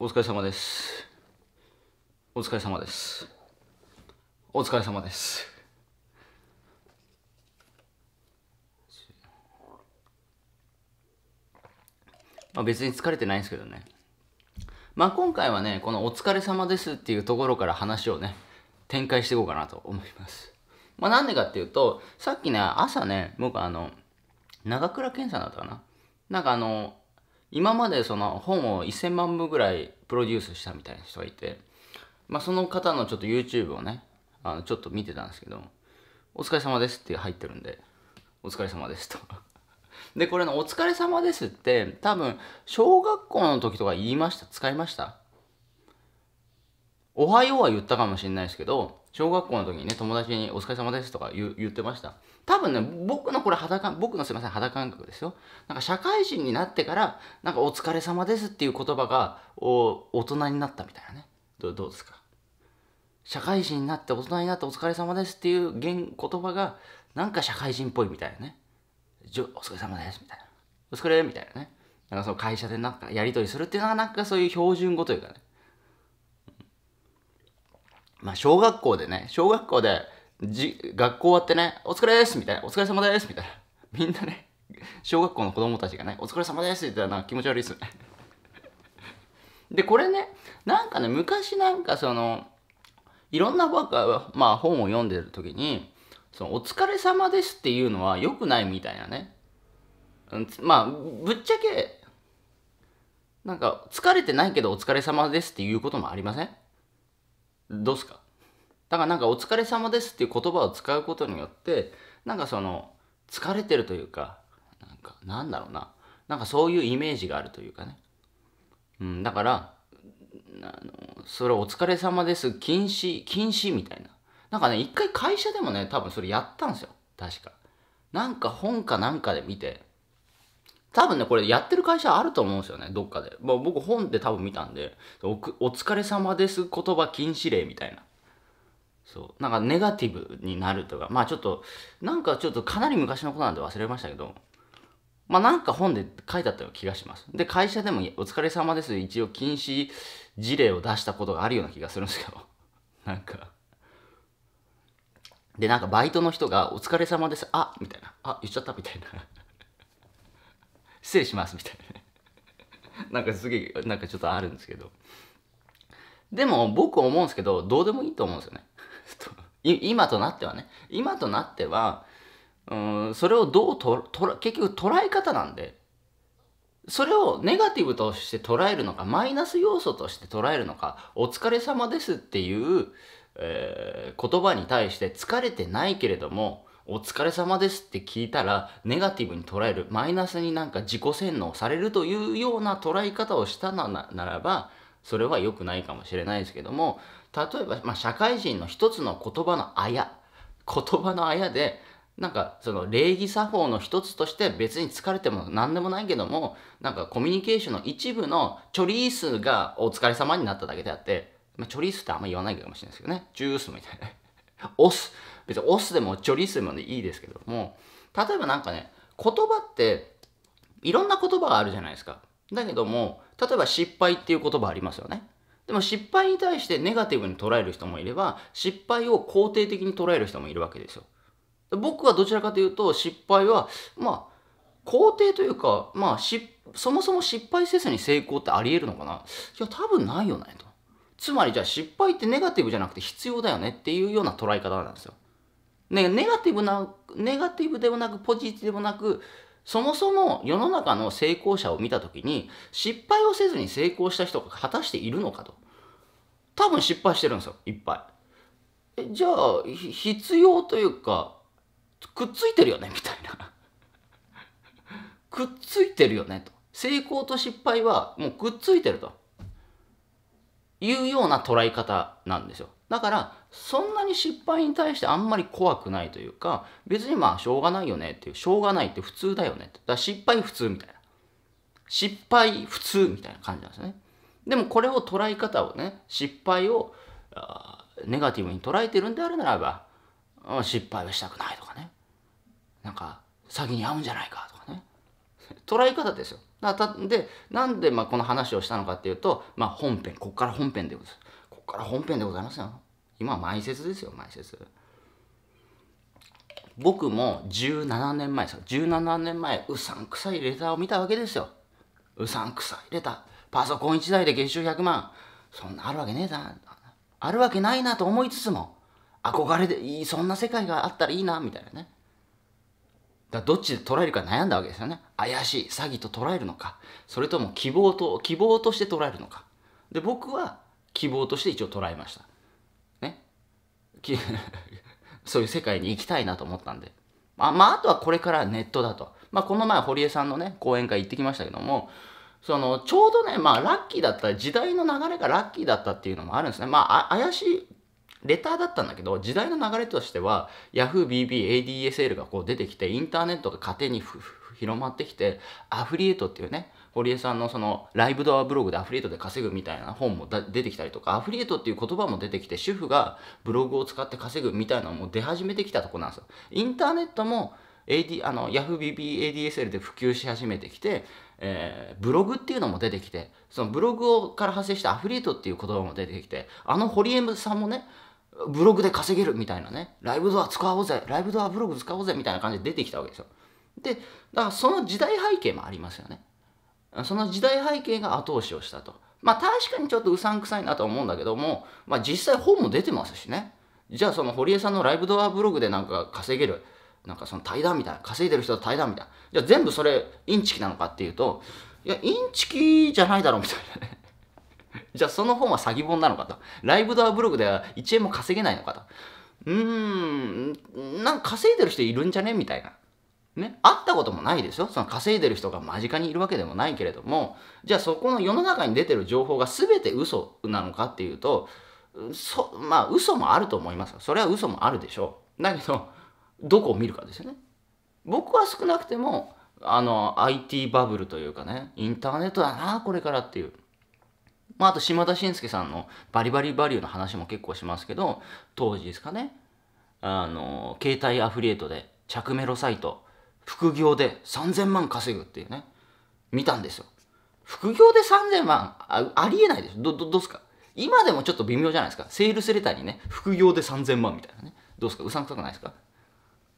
お疲れ様です。お疲れ様です。お疲れ様です。まあ、別に疲れてないんですけどね。まあ今回はね、このお疲れ様ですっていうところから話をね、展開していこうかなと思います。まあなんでかっていうと、さっきね、朝ね、僕あの、長倉健さんだったかななんかあの、今までその本を1000万部ぐらいプロデュースしたみたいな人がいて、まあ、その方のちょっと YouTube をねあのちょっと見てたんですけど「お疲れ様です」って入ってるんで「お疲れ様です」と でこれの「お疲れ様です」って多分小学校の時とか言いました使いましたおはようは言ったかもしれないですけど小学校の時にね、友達にお疲れ様ですとか言言ってました。多分ね、僕のこれ肌感、僕のすいません、肌感覚ですよ。なんか社会人になってから、なんかお疲れ様ですっていう言葉が、お、大人になったみたいなね。どどうですか社会人になって大人になってお疲れ様ですっていう言言葉が、なんか社会人っぽいみたいなね。じょお疲れ様ですみたいな。お疲れみたいなね。なんかその会社でなんかやり取りするっていうのは、なんかそういう標準語というかね。まあ、小学校でね、小学校で、じ、学校終わってね、お疲れですみたいな、お疲れ様ですみたいな。みんなね、小学校の子供たちがね、お疲れ様ですって言ったら気持ち悪いですね。で、これね、なんかね、昔なんかその、いろんな僕は、まあ本を読んでる時に、その、お疲れ様ですっていうのは良くないみたいなね。うん、まあ、ぶっちゃけ、なんか、疲れてないけどお疲れ様ですっていうこともありませんどうすかだからなんか「お疲れ様です」っていう言葉を使うことによってなんかその疲れてるというかなんかなんだろうななんかそういうイメージがあるというかね、うん、だからあのそれ「お疲れ様です」禁止禁止みたいななんかね一回会社でもね多分それやったんですよ確かなんか本かなんかで見て多分ね、これやってる会社あると思うんですよね、どっかで。まあ、僕本で多分見たんで、おお疲れ様です言葉禁止令みたいな。そう。なんかネガティブになるとか、まあちょっと、なんかちょっとかなり昔のことなんで忘れましたけど、まあなんか本で書いてあったような気がします。で、会社でもお疲れ様です一応禁止事例を出したことがあるような気がするんですけど、なんか。で、なんかバイトの人がお疲れ様です、あみたいな、あ言っちゃったみたいな。失礼しますみたいななんかすげえなんかちょっとあるんですけどでも僕思うんですけどどうでもいいと思うんですよね 今となってはね今となってはうんそれをどうとと結局捉え方なんでそれをネガティブとして捉えるのかマイナス要素として捉えるのかお疲れ様ですっていう、えー、言葉に対して疲れてないけれどもお疲れ様ですって聞いたら、ネガティブに捉える、マイナスになんか自己洗脳されるというような捉え方をしたなならば、それは良くないかもしれないですけども、例えば、まあ、社会人の一つの言葉のあや、言葉のあやで、なんかその礼儀作法の一つとして別に疲れても何でもないけどもなんかコミュニケーションの一部のチョリースがお疲れ様になっただけであって、まあ、チョリースってあんま言わないかもしれないですけどねジュースみたいなオス 別にオスでもチョリスでもいいですけども、例えばなんかね、言葉って、いろんな言葉があるじゃないですか。だけども、例えば失敗っていう言葉ありますよね。でも失敗に対してネガティブに捉える人もいれば、失敗を肯定的に捉える人もいるわけですよ。僕はどちらかというと、失敗は、まあ、肯定というか、まあ、そもそも失敗せずに成功ってあり得るのかないや、多分ないよね、と。つまりじゃあ失敗ってネガティブじゃなくて必要だよねっていうような捉え方なんですよ。ね、ネガティブな、ネガティブでもなく、ポジティブでもなく、そもそも世の中の成功者を見たときに、失敗をせずに成功した人が果たしているのかと。多分失敗してるんですよ、いっぱい。じゃあ、必要というか、くっついてるよね、みたいな。くっついてるよね、と。成功と失敗はもうくっついてると。いうような捉え方なんですよ。だから、そんなに失敗に対してあんまり怖くないというか、別にまあしょうがないよねっていう、しょうがないって普通だよねって。だから失敗普通みたいな。失敗普通みたいな感じなんですね。でもこれを捉え方をね、失敗をネガティブに捉えてるんであるならば、失敗はしたくないとかね。なんか、詐欺に会うんじゃないかとかね。捉え方ですよ。だで、なんでまあこの話をしたのかっていうと、まあ本編、こっから本編でございます。こっから本編でございますよ。今は埋設ですよ埋設僕も17年前ですよ17年前うさんくさいレターを見たわけですようさんくさいレターパソコン1台で月収100万そんなあるわけねえなあるわけないなと思いつつも憧れでいいそんな世界があったらいいなみたいなねだどっちで捉えるか悩んだわけですよね怪しい詐欺と捉えるのかそれとも希望と希望として捉えるのかで僕は希望として一応捉えました そういう世界に行きたいなと思ったんで。あまあ、あとはこれからネットだと。まあ、この前、堀江さんのね、講演会行ってきましたけども、その、ちょうどね、まあ、ラッキーだった、時代の流れがラッキーだったっていうのもあるんですね。まあ、怪しいレターだったんだけど、時代の流れとしては、Yahoo、BB、ADSL がこう出てきて、インターネットが勝手に広まってきて、アフリエイトっていうね、堀江さんのそのライブドアブログでアフリエイトで稼ぐみたいな本も出てきたりとか、アフリエイトっていう言葉も出てきて、主婦がブログを使って稼ぐみたいなのも出始めてきたとこなんですよ。インターネットも AD、あの、YahooBBADSL で普及し始めてきて、えー、ブログっていうのも出てきて、そのブログをから派生したアフリエイトっていう言葉も出てきて、あの堀江さんもね、ブログで稼げるみたいなね、ライブドア使おうぜ、ライブドアブログ使おうぜみたいな感じで出てきたわけですよ。で、だからその時代背景もありますよね。その時代背景が後押しをしたと。まあ確かにちょっとうさんくさいなと思うんだけども、まあ実際本も出てますしね。じゃあその堀江さんのライブドアブログでなんか稼げる。なんかその対談みたいな。稼いでる人と対談みたいな。じゃあ全部それインチキなのかっていうと、いや、インチキじゃないだろうみたいなね。じゃあその本は詐欺本なのかと。ライブドアブログでは1円も稼げないのかと。うーん、なんか稼いでる人いるんじゃねみたいな。ね、会ったこともないですよ。その稼いでる人が間近にいるわけでもないけれども、じゃあそこの世の中に出てる情報が全て嘘なのかっていうと、そまあ嘘もあると思います。それは嘘もあるでしょう。だけど、どこを見るかですよね。僕は少なくても、あの、IT バブルというかね、インターネットだな、これからっていう。まあ、あと島田紳介さんのバリバリバリューの話も結構しますけど、当時ですかね、あの、携帯アフリエイトで着メロサイト、副業で3000万稼ぐっていうね見たんですよ副業で3000万あありえないでしょどどどうすか今でもちょっと微妙じゃないですかセールスレターにね副業で3000万みたいなねどうすかうさんくさくないですか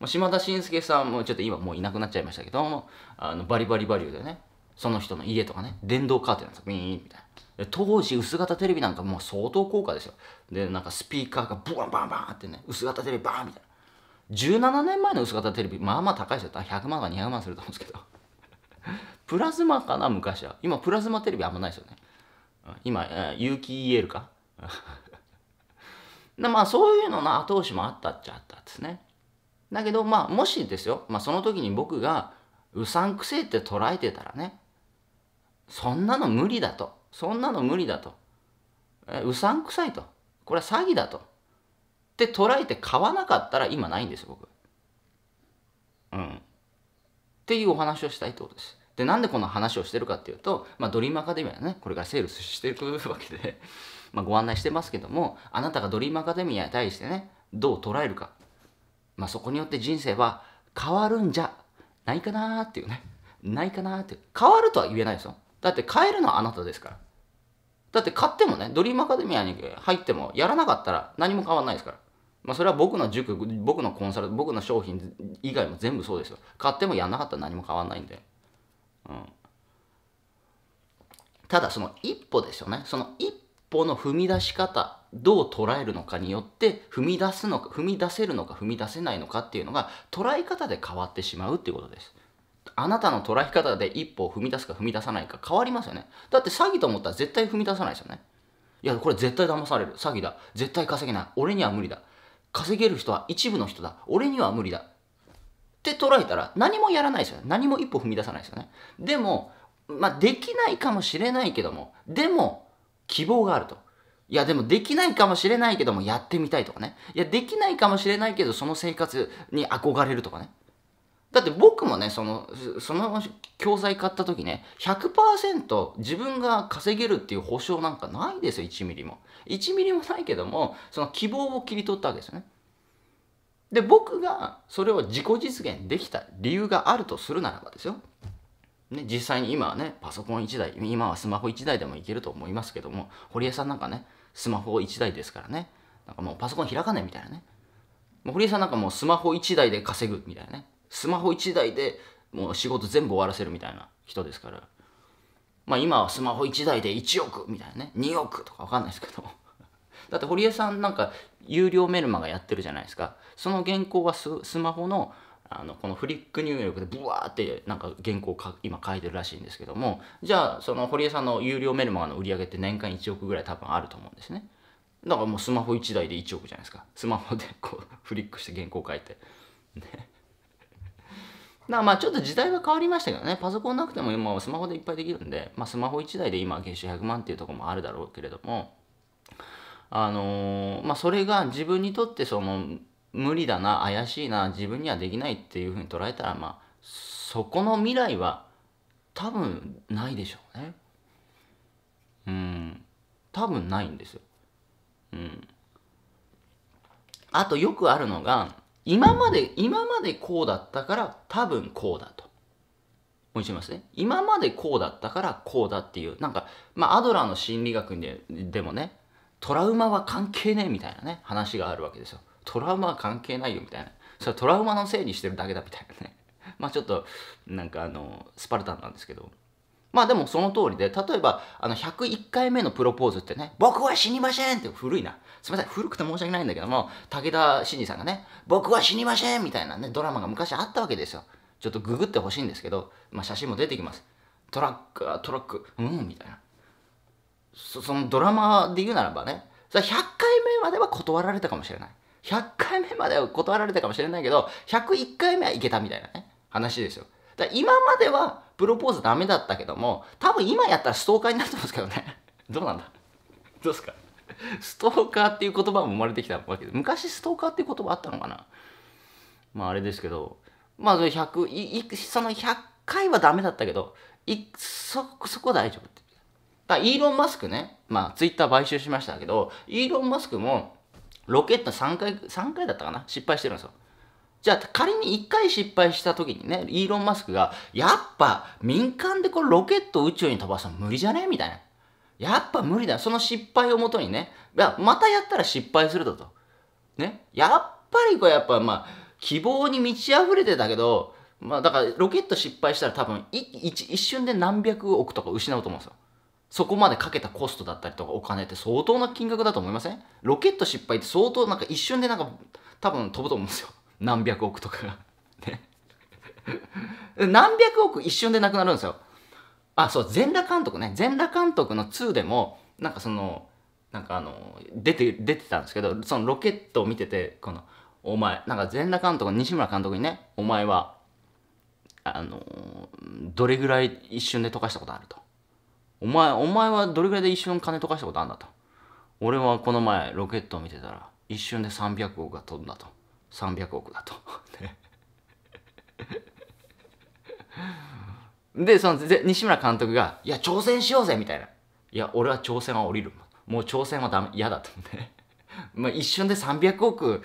島田紳介さんもちょっと今もういなくなっちゃいましたけどあのバリバリバリューでねその人の家とかね電動カーテンなんですよビーンみたいな当時薄型テレビなんかもう相当高価ですよでなんかスピーカーがブワンバンバンってね薄型テレビバーンみたいな17年前の薄型テレビまあまあ高いですよ100万か200万すると思うんですけど プラズマかな昔は今プラズマテレビあんまないですよね今有機 EL か まあそういうのの後押しもあったっちゃあったですねだけどまあもしですよ、まあ、その時に僕がうさんくせえって捉えてたらねそんなの無理だとそんなの無理だとうさんくさいとこれは詐欺だとって捉えて買わなかったら今ないんですよ、僕。うん。っていうお話をしたいってことです。で、なんでこの話をしてるかっていうと、まあ、ドリームアカデミアね、これからセールスしていくわけで まあ、ご案内してますけども、あなたがドリームアカデミアに対してね、どう捉えるか。まあ、そこによって人生は変わるんじゃないかなっていうね。ないかなって。変わるとは言えないですよ。だって変えるのはあなたですから。だって買ってもね、ドリームアカデミアに入ってもやらなかったら何も変わんないですから。まあ、それは僕の塾、僕のコンサル、僕の商品以外も全部そうですよ。買ってもやんなかったら何も変わんないんで。うん。ただその一歩ですよね。その一歩の踏み出し方、どう捉えるのかによって、踏み出すのか、踏み出せるのか、踏み出せないのかっていうのが、捉え方で変わってしまうっていうことです。あなたの捉え方で一歩を踏み出すか踏み出さないか変わりますよね。だって詐欺と思ったら絶対踏み出さないですよね。いや、これ絶対騙される。詐欺だ。絶対稼げない。俺には無理だ。稼げる人は一部の人だ。俺には無理だ。って捉えたら何もやらないですよね。何も一歩踏み出さないですよね。でも、まあ、できないかもしれないけども、でも、希望があると。いや、でもできないかもしれないけども、やってみたいとかね。いや、できないかもしれないけど、その生活に憧れるとかね。だって僕もね、その、その教材買った時ね、100%自分が稼げるっていう保証なんかないですよ、1ミリも。1ミリもないけども、その希望を切り取ったわけですよね。で、僕がそれを自己実現できた理由があるとするならばですよ。ね、実際に今はね、パソコン1台、今はスマホ1台でもいけると思いますけども、堀江さんなんかね、スマホ1台ですからね、なんかもうパソコン開かないみたいなね。堀江さんなんかもうスマホ1台で稼ぐみたいなね。スマホ1台でもう仕事全部終わらせるみたいな人ですから。まあ今はスマホ1台で1億みたいなね、2億とかわかんないですけど。だって堀江さんなんか有料メルマガやってるじゃないですか。その原稿はスマホのあのこのフリック入力でブワーってなんか原稿か今書いてるらしいんですけどもじゃあその堀江さんの有料メルマガの売り上げって年間1億ぐらい多分あると思うんですねだからもうスマホ1台で1億じゃないですかスマホでこう フリックして原稿書いてだからまあちょっと時代は変わりましたけどね、パソコンなくても今はスマホでいっぱいできるんで、まあ、スマホ1台で今月収100万っていうとこもあるだろうけれども、あのー、まあ、それが自分にとってその無理だな、怪しいな、自分にはできないっていうふうに捉えたら、まあ、そこの未来は多分ないでしょうね。うん、多分ないんですよ。うん。あとよくあるのが、今まで、今までこうだったから多分こうだと。もう一度言いますね。今までこうだったからこうだっていう、なんか、まあ、アドラーの心理学ででもね、トラウマは関係ねえみたいなね、話があるわけですよ。トラウマは関係ないよみたいな。それはトラウマのせいにしてるだけだみたいなね。まあちょっと、なんかあの、スパルタンなんですけど。まあでもその通りで、例えば、あの、101回目のプロポーズってね、僕は死にませんって古いな。すみません、古くて申し訳ないんだけども、武田真治さんがね、僕は死にませんみたいなね、ドラマが昔あったわけですよ。ちょっとググってほしいんですけど、まあ写真も出てきます。トラック、トラック、うんみたいな。そそのドラマで言うならばね、それ100回目までは断られたかもしれない。100回目までは断られたかもしれないけど、101回目はいけたみたいなね、話ですよ。だ今まではプロポーズダメだったけども、多分今やったらストーカーになってますけどね。どうなんだどうすかストーカーっていう言葉も生まれてきたわけで、昔ストーカーっていう言葉あったのかなまああれですけど、まあ100、いその100回はダメだったけど、いそ、そこは大丈夫って。だイーロン・マスクね、まあツイッター買収しましたけど、イーロン・マスクもロケット3回、3回だったかな失敗してるんですよ。じゃあ仮に1回失敗した時にね、イーロン・マスクが、やっぱ民間でこれロケット宇宙に飛ばすの無理じゃねみたいな。やっぱ無理だ。その失敗をもとにね、またやったら失敗するだと。ね。やっぱりこれやっぱまあ、希望に満ち溢れてたけど、まあだからロケット失敗したら多分一瞬で何百億とか失うと思うんですよ。そこまでかけたコストだったりとかお金って相当な金額だと思いませんロケット失敗って相当なんか一瞬でなんか多分飛ぶと思うんですよ。何百億とかがね何百億一瞬でなくなるんですよあそう全裸監督ね全裸監督の2でもなんかそのなんかあの出て出てたんですけどそのロケットを見ててこの「お前なんか全裸監督西村監督にねお前はあのどれぐらい一瞬で溶かしたことあると」お前お前はどれぐらいで一瞬金溶かしたことあるんだと」俺はこの前ロケットを見てたら一瞬で300億が飛んだと300億だと でその西村監督が「いや挑戦しようぜ」みたいな「いや俺は挑戦は降りるもう挑戦は嫌だ」と思ってまあ一瞬で300億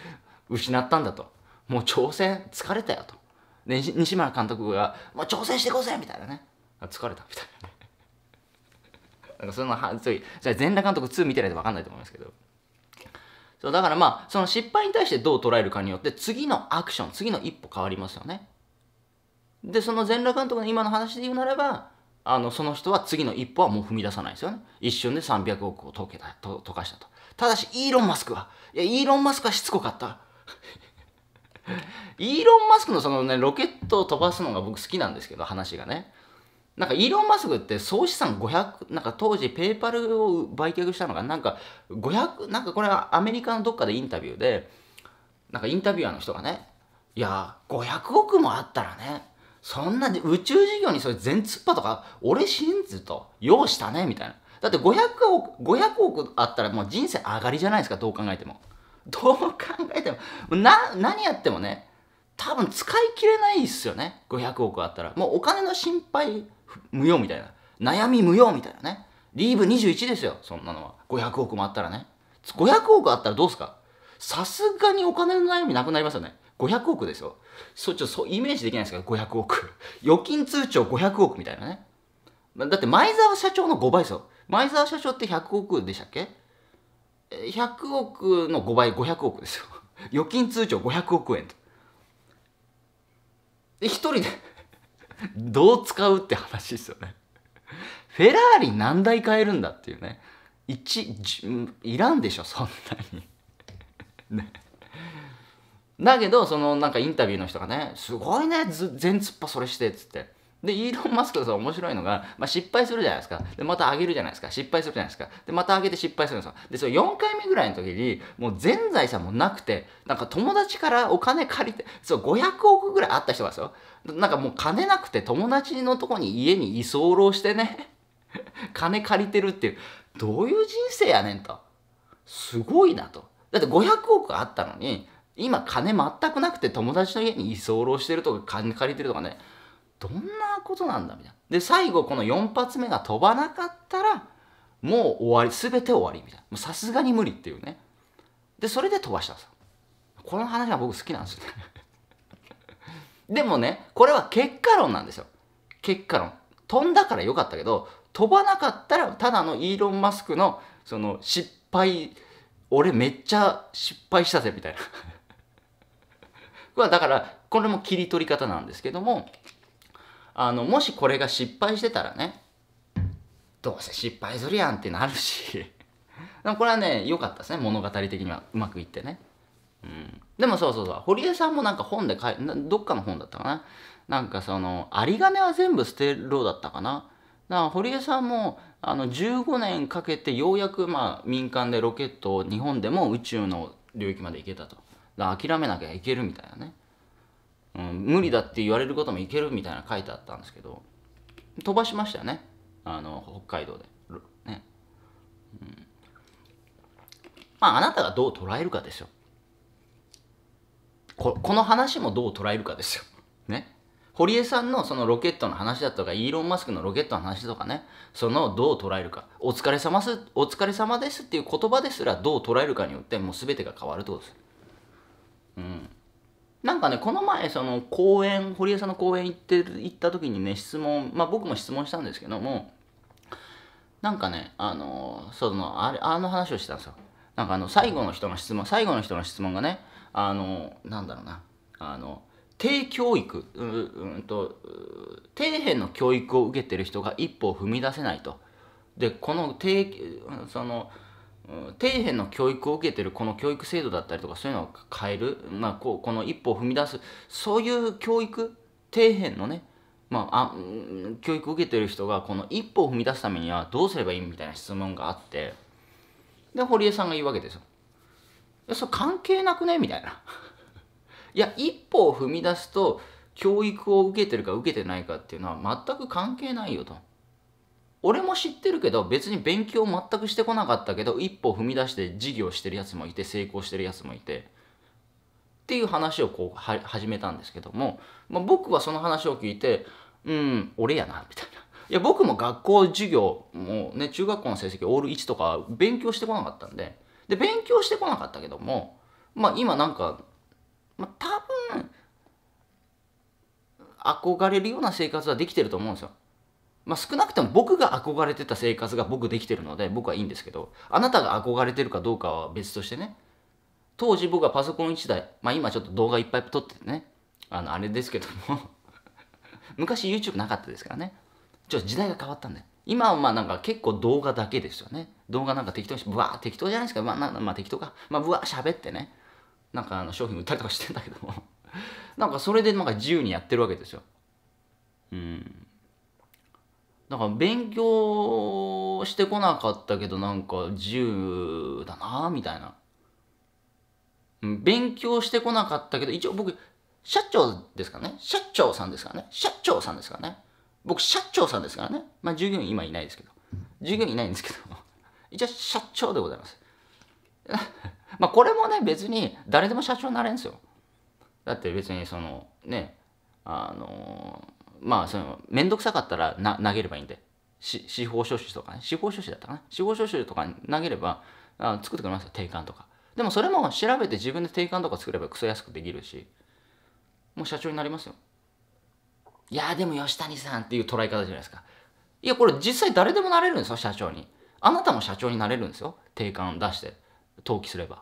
失ったんだともう挑戦疲れたよとで西村監督が「もう挑戦してこうぜ」みたいなね疲れたみたいなね なんかそのはついじゃ全裸監督2見てないと分かんないと思いますけどそうだからまあその失敗に対してどう捉えるかによって次のアクション次の一歩変わりますよねでその全裸監督の今の話で言うならばあのその人は次の一歩はもう踏み出さないですよね一瞬で300億を溶けたと溶かしたとただしイーロン・マスクはいやイーロン・マスクはしつこかった イーロン・マスクのそのねロケットを飛ばすのが僕好きなんですけど話がねなんかイーロン・マスクって総資産500、なんか当時ペイパルを売却したのが、なんか500、なんかこれはアメリカのどっかでインタビューで、なんかインタビュアーの人がね、いや、500億もあったらね、そんな宇宙事業にそれ全突っ張とか、俺信ずと、ようしたね、みたいな。だって500億、500億あったらもう人生上がりじゃないですか、どう考えても。どう考えても、な、何やってもね、多分使い切れないっすよね、500億あったら。もうお金の心配無用みたいな。悩み無用みたいなね。リーブ21ですよ、そんなのは。500億もあったらね。500億あったらどうすかさすがにお金の悩みなくなりますよね。500億ですよ。そ、ちょっとそう、イメージできないですけど、500億。預金通帳500億みたいなね。だって前澤社長の5倍ですよ。前澤社長って100億でしたっけ ?100 億の5倍、500億ですよ。預金通帳500億円と。で、一人でどう使うって話ですよね。フェラーリ何台買えるんだっていうね。一、いらんでしょ、そんなに。ね。だけど、そのなんかインタビューの人がね、すごいね、全突っそれして、っつって。で、イーロン・マスクさん面白いのが、まあ、失敗するじゃないですか。で、また上げるじゃないですか。失敗するじゃないですか。で、また上げて失敗するんですよ。で、それ4回目ぐらいの時に、もう全財産もなくて、なんか友達からお金借りて、そう、500億ぐらいあった人がですよ。なんかもう金なくて友達のとこに家に居候してね、金借りてるっていう、どういう人生やねんと。すごいなと。だって500億あったのに、今金全くなくて友達の家に居候してるとか金借りてるとかね、どんなことなんだみたいな。で、最後この4発目が飛ばなかったら、もう終わり、すべて終わりみたいな。さすがに無理っていうね。で、それで飛ばしたんですよ。この話は僕好きなんですよ でもね、これは結果論なんですよ。結果論。飛んだから良かったけど、飛ばなかったらただのイーロン・マスクのその失敗、俺めっちゃ失敗したぜみたいな だから、これも切り取り方なんですけども、あの、もしこれが失敗してたらね、どうせ失敗するやんってなるし でもこれはね、良かったですね、物語的には。うまくいってね。うん、でもそうそうそう堀江さんもなんか本でいどっかの本だったかななんかその有り金は全部捨てろだったかなだから堀江さんもあの15年かけてようやくまあ民間でロケットを日本でも宇宙の領域まで行けたとだから諦めなきゃいけるみたいなねうん、無理だって言われることもいけるみたいな書いてあったんですけど飛ばしましたねあの北海道で、ねうん、まああなたがどう捉えるかですよここの話もどう捉えるかですよね堀江さんのそのロケットの話だとかイーロン・マスクのロケットの話とかねそのどう捉えるかお疲れ様すお疲れ様ですっていう言葉ですらどう捉えるかによってもう全てが変わるってことですうんなんかねこの前その公演堀江さんの公演行って行った時にね質問まあ僕も質問したんですけどもなんかねあのそのあれあの話をしてたんですよなんかあの最後の人の質問最後の人の質問がねあのなんだろうなあの低教育ううんと底辺の教育を受けてる人が一歩を踏み出せないとでこの低その底辺の教育を受けてるこの教育制度だったりとかそういうのを変える、まあ、こうこの一歩を踏み出すそういう教育底辺のね、まあ、あ教育を受けてる人がこの一歩を踏み出すためにはどうすればいいみたいな質問があってで堀江さんが言うわけですよ。それ関係なくねみたいな。いや一歩を踏み出すと教育を受けてるか受けてないかっていうのは全く関係ないよと。俺も知ってるけど別に勉強全くしてこなかったけど一歩踏み出して事業してるやつもいて成功してるやつもいてっていう話をこう始めたんですけども、まあ、僕はその話を聞いてうん俺やなみたいないや僕も学校授業もうね中学校の成績オール1とか勉強してこなかったんでで勉強してこなかったけどもまあ今なんか、まあ、多分憧れるような生活はできてると思うんですよまあ、少なくとも僕が憧れてた生活が僕できてるので僕はいいんですけどあなたが憧れてるかどうかは別としてね当時僕はパソコン1台、まあ、今ちょっと動画いっぱい撮っててねあのあれですけども 昔 YouTube なかったですからねちょっと時代が変わったんで今はまあなんか結構動画だけですよね動画なんか適当にぶわー適当じゃないですかまあな、まあ、適当かまあぶわー喋ってねなんかあの商品売ったりとかしてんだけどもなんかそれでなんか自由にやってるわけですようんだから勉強してこなかったけどなんか自由だなみたいな。勉強してこなかったけど、一応僕、社長ですかね社長さんですからね社長さんですからね僕、社長さんですからね。まあ、従業員今いないですけど。従業員いないんですけど。一応、社長でございます。まあ、これもね、別に誰でも社長になれんすよ。だって別にその、ね、あのーまあその面倒くさかったらな投げればいいんで司法書士とかね司法書士だったかな司法書士とか投げればあ作ってくれますよ定款とかでもそれも調べて自分で定款とか作ればクソ安くできるしもう社長になりますよいやでも吉谷さんっていう捉え方じゃないですかいやこれ実際誰でもなれるんですよ社長にあなたも社長になれるんですよ定款を出して登記すれば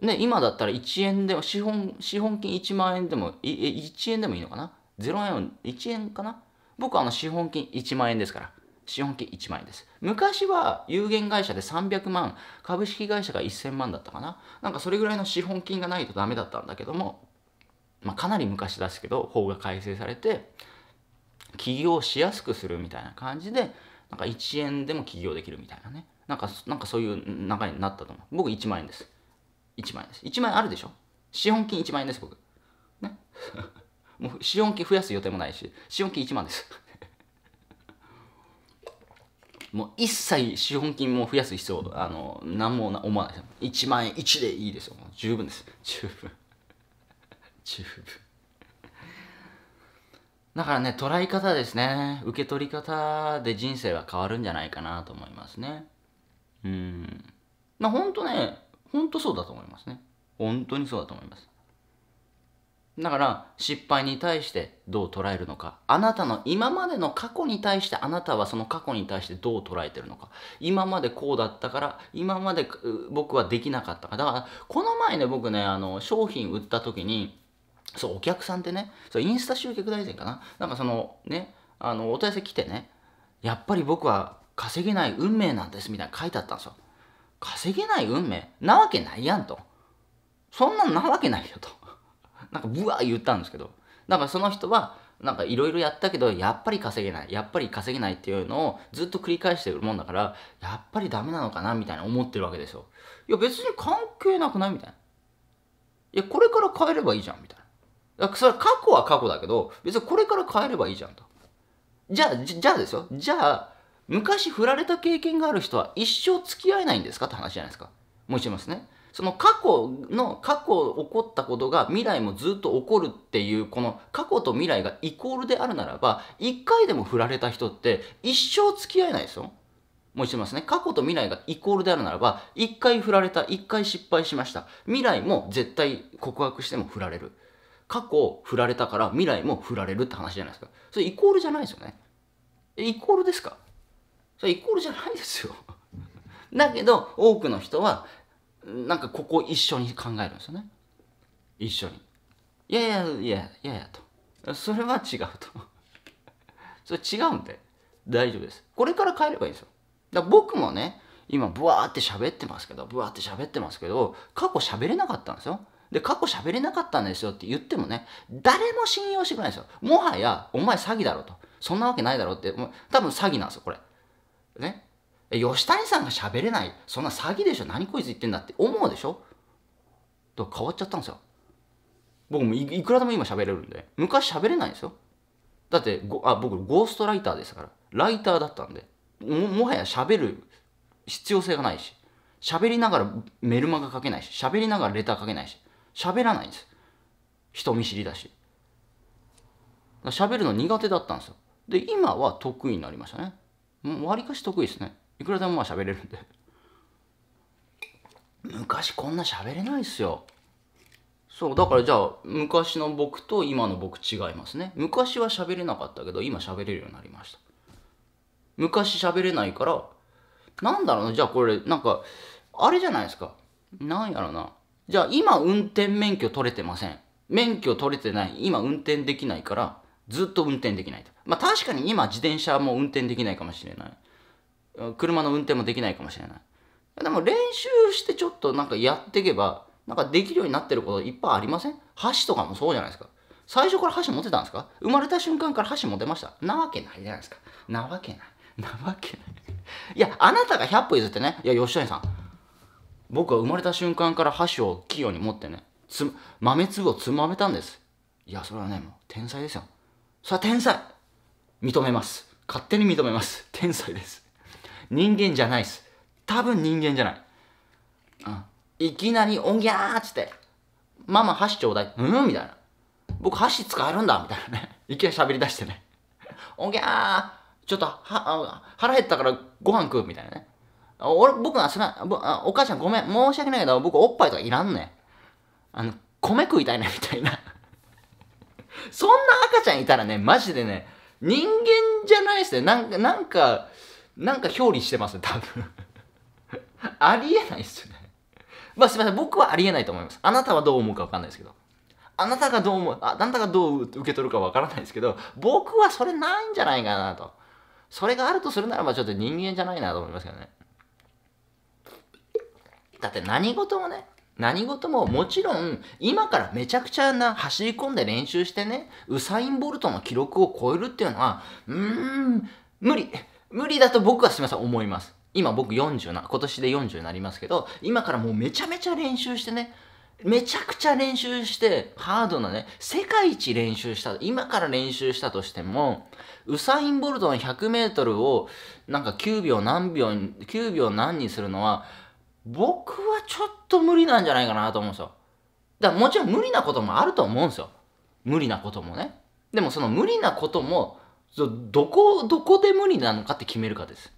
ね今だったら1円でも資本資本金1万円でも1円でもいいのかな041円かな僕はあの資本金1万円ですから。資本金1万円です。昔は有限会社で300万、株式会社が1000万だったかな。なんかそれぐらいの資本金がないとダメだったんだけども、まあ、かなり昔ですけど、法が改正されて、起業しやすくするみたいな感じで、なんか1円でも起業できるみたいなね。なんか、なんかそういう流れになったと思う。僕1万円です。1万円です。1万円あるでしょ資本金1万円です、僕。ね。もう四音機増やす予定もないし、資本金1万です。もう一切資本金も増やす必要、あの、なんも思わないです。1万円1でいいですよ。十分です。十分。十分。だからね、捉え方ですね。受け取り方で人生は変わるんじゃないかなと思いますね。うん。まあ、本当ね、本当そうだと思いますね。本当にそうだと思います。だから失敗に対してどう捉えるのかあなたの今までの過去に対してあなたはその過去に対してどう捉えてるのか今までこうだったから今まで僕はできなかったからだからこの前ね僕ねあの商品売った時にそうお客さんってねそうインスタ集客大臣かななんかそのねあのお問い合わせ来てねやっぱり僕は稼げない運命なんですみたいな書いてあったんですよ稼げない運命なわけないやんとそんなんなわけないよとなんかブワー言ったんですけどだからその人はなんかいろいろやったけどやっぱり稼げないやっぱり稼げないっていうのをずっと繰り返してるもんだからやっぱりダメなのかなみたいな思ってるわけですよいや別に関係なくないみたいないやこれから変えればいいじゃんみたいなそれは過去は過去だけど別にこれから変えればいいじゃんとじゃあじゃあですよじゃあ昔振られた経験がある人は一生付き合えないんですかって話じゃないですかもう一度言いますねその過去の過去起こったことが未来もずっと起こるっていうこの過去と未来がイコールであるならば1回でも振られた人って一生付き合えないですよ。もう一度言いますね。過去と未来がイコールであるならば、一回振られた、一回失敗しました。未来も絶対告白しても振られる。過去振られたから未来も振られるって話じゃないですか。それイコールじゃないですよね。イコールですかそれイコールじゃないですよ。だけど、多くの人は、なんかここ一緒に考えるんですよね一緒にいやいやいやいやいやとそれは違うとそれ違うんで大丈夫ですこれから変えればいいんですよだ僕もね今ブワーって喋ってますけどブワーって喋ってますけど過去喋れなかったんですよで過去喋れなかったんですよって言ってもね誰も信用してくれないんですよもはやお前詐欺だろとそんなわけないだろって多分詐欺なんですよこれね吉谷さんが喋れない。そんな詐欺でしょ。何こいつ言ってんだって思うでしょと変わっちゃったんですよ。僕もいくらでも今喋れるんで。昔喋れないんですよ。だってあ、僕ゴーストライターですから。ライターだったんで。ももはや喋る必要性がないし。喋りながらメルマガ書けないし。喋りながらレター書けないし。喋らないんです。人見知りだし。喋るの苦手だったんですよ。で、今は得意になりましたね。わりかし得意ですね。いくらでもまあ喋れるんで昔こんな喋れないっすよそうだからじゃあ昔の僕と今の僕違いますね昔は喋れなかったけど今喋れるようになりました昔喋れないからなんだろうなじゃあこれなんかあれじゃないですかなんやろなじゃあ今運転免許取れてません免許取れてない今運転できないからずっと運転できないとまあ確かに今自転車も運転できないかもしれない車の運転もできないかもしれない。でも練習してちょっとなんかやっていけば、なんかできるようになってることいっぱいありません箸とかもそうじゃないですか。最初から箸持てたんですか生まれた瞬間から箸持てましたなわけないじゃないですか。なわけない。なわけない。いや、あなたが100歩譲ってね、いや、吉谷さん、僕は生まれた瞬間から箸を器用に持ってね、つ豆粒をつまめたんです。いや、それはね、もう天才ですよ。それは天才認めます。勝手に認めます。天才です。人間じゃないです。多分人間じゃない。うん、いきなり、おんぎゃーっつって、ママ箸ちょうだい。うんみたいな。僕箸使えるんだみたいなね。いきなり喋り出してね。おんぎゃーちょっとは腹減ったからご飯食うみたいなね。俺、僕はすお母ちゃんごめん、申し訳ないけど、僕おっぱいとかいらんねん。あの、米食いたいね、みたいな。そんな赤ちゃんいたらね、マジでね、人間じゃないっすね。なんか、なんか、なんか表裏してますね、多分 ありえないっすよね。まあすいません、僕はありえないと思います。あなたはどう思うかわかんないですけど。あなたがどう思う、あなたがどう受け取るかわからないですけど、僕はそれないんじゃないかなと。それがあるとするならばちょっと人間じゃないなと思いますけどね。だって何事もね、何事ももちろん今からめちゃくちゃな走り込んで練習してね、ウサイン・ボルトの記録を超えるっていうのは、うーん、無理。無理だと僕はすみません、思います。今僕40な、今年で40になりますけど、今からもうめちゃめちゃ練習してね、めちゃくちゃ練習して、ハードなね、世界一練習した、今から練習したとしても、ウサイン・ボルトの100メートルを、なんか9秒何秒、9秒何にするのは、僕はちょっと無理なんじゃないかなと思うんですよ。だからもちろん無理なこともあると思うんですよ。無理なこともね。でもその無理なことも、どこ、どこで無理なのかって決めるかです。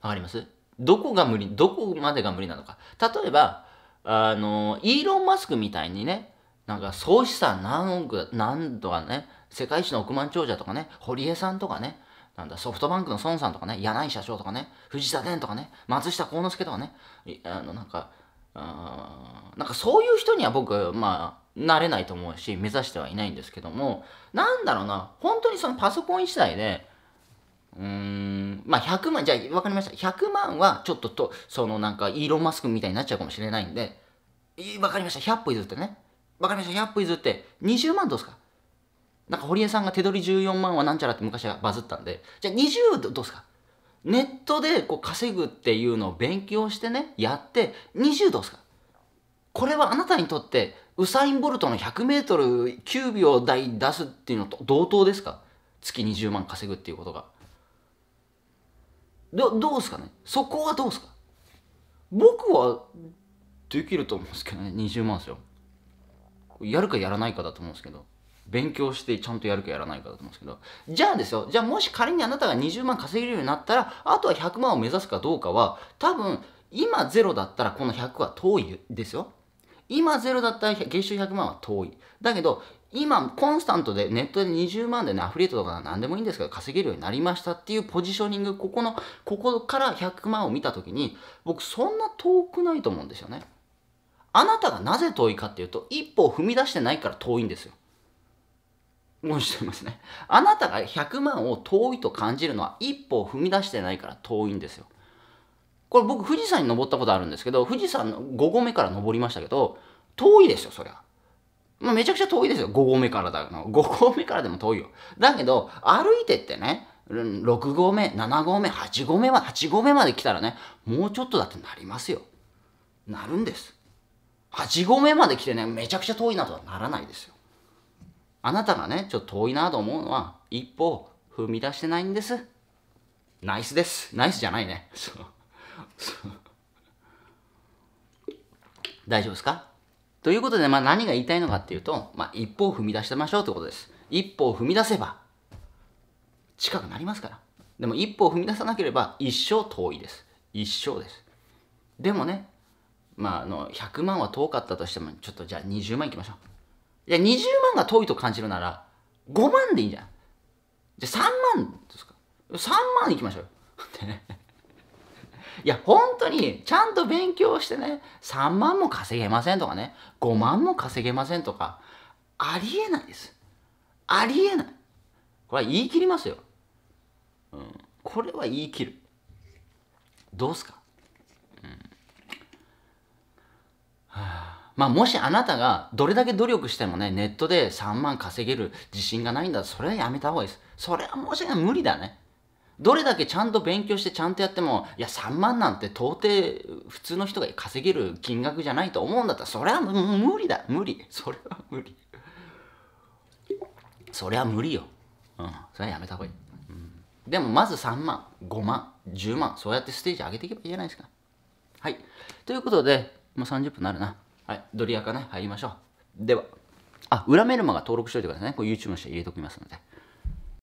わかりますどこが無理、どこまでが無理なのか。例えば、あの、イーロン・マスクみたいにね、なんか総資産何億、何とかね、世界一の億万長者とかね、堀江さんとかね、なんだ、ソフトバンクの孫さんとかね、柳井社長とかね、藤田伝とかね、松下幸之助とかね、あの、なんか、あなんかそういう人には僕、まあ、なれないと思うし目指してはいないんですけどもなんだろうな本当にそのパソコン一台でうーんまあ100万じゃあ分かりました100万はちょっととそのなんかイーロン・マスクみたいになっちゃうかもしれないんで分かりました100歩譲ってね分かりました100歩譲って20万どうですかなんか堀江さんが手取り14万はなんちゃらって昔はバズったんでじゃあ20どうですかネットでこう稼ぐっていうのを勉強してねやって20どうですかこれはあなたにとってウサイン・ボルトの 100m9 秒台出すっていうのと同等ですか月20万稼ぐっていうことが。どどうですかねそこはどうですか僕はできると思うんですけどね20万ですよ。やるかやらないかだと思うんですけど。勉強してちゃんとやるかやらないかだと思うんですけど。じゃあですよ。じゃあもし仮にあなたが20万稼げるようになったら、あとは100万を目指すかどうかは、多分、今ゼロだったらこの100は遠いですよ。今ゼロだったら月収100万は遠い。だけど、今、コンスタントでネットで20万でね、アフリエイトとか何でもいいんですけど、稼げるようになりましたっていうポジショニング、ここの、ここから100万を見たときに、僕そんな遠くないと思うんですよね。あなたがなぜ遠いかっていうと、一歩を踏み出してないから遠いんですよ。もうしてますね。あなたが100万を遠いと感じるのは、一歩を踏み出してないから遠いんですよ。これ僕富士山に登ったことあるんですけど、富士山の5合目から登りましたけど、遠いですよ、そりゃ。まあ、めちゃくちゃ遠いですよ、5合目からだの。5合目からでも遠いよ。だけど、歩いてってね、6合目、7合目、8合目は、8合目まで来たらね、もうちょっとだってなりますよ。なるんです。8合目まで来てね、めちゃくちゃ遠いなとはならないですよ。あなたがね、ちょっと遠いなと思うのは、一歩踏み出してないんです。ナイスです。ナイスじゃないね。大丈夫ですかということで、まあ、何が言いたいのかっていうと、まあ、一歩を踏み出してましょうということです。一歩を踏み出せば、近くなりますから。でも一歩を踏み出さなければ一生遠いです。一生です。でもね、まあ、あの、100万は遠かったとしても、ちょっとじゃあ20万いきましょう。いや、20万が遠いと感じるなら、5万でいいんじゃん。じゃあ3万ですか ?3 万いきましょうって ね。いや、本当に、ちゃんと勉強してね、3万も稼げませんとかね、5万も稼げませんとか、ありえないです。ありえない。これは言い切りますよ。うん。これは言い切る。どうすか、まあ、もしあなたがどれだけ努力してもね、ネットで3万稼げる自信がないんだそれはやめた方がいいです。それはもしか無理だね。どれだけちゃんと勉強してちゃんとやっても、いや、3万なんて到底普通の人が稼げる金額じゃないと思うんだったら、それは無理だ。無理。それは無理。それは無理よ。うん。それはやめた方がいい。うん、でも、まず3万、5万、10万、そうやってステージ上げていけばいいじゃないですか。はい。ということで、もう30分になるな。はい。ドリアかね、入りましょう。では。あ、裏メルマが登録しておいてくださいね。こ YouTube の人入れておきますので。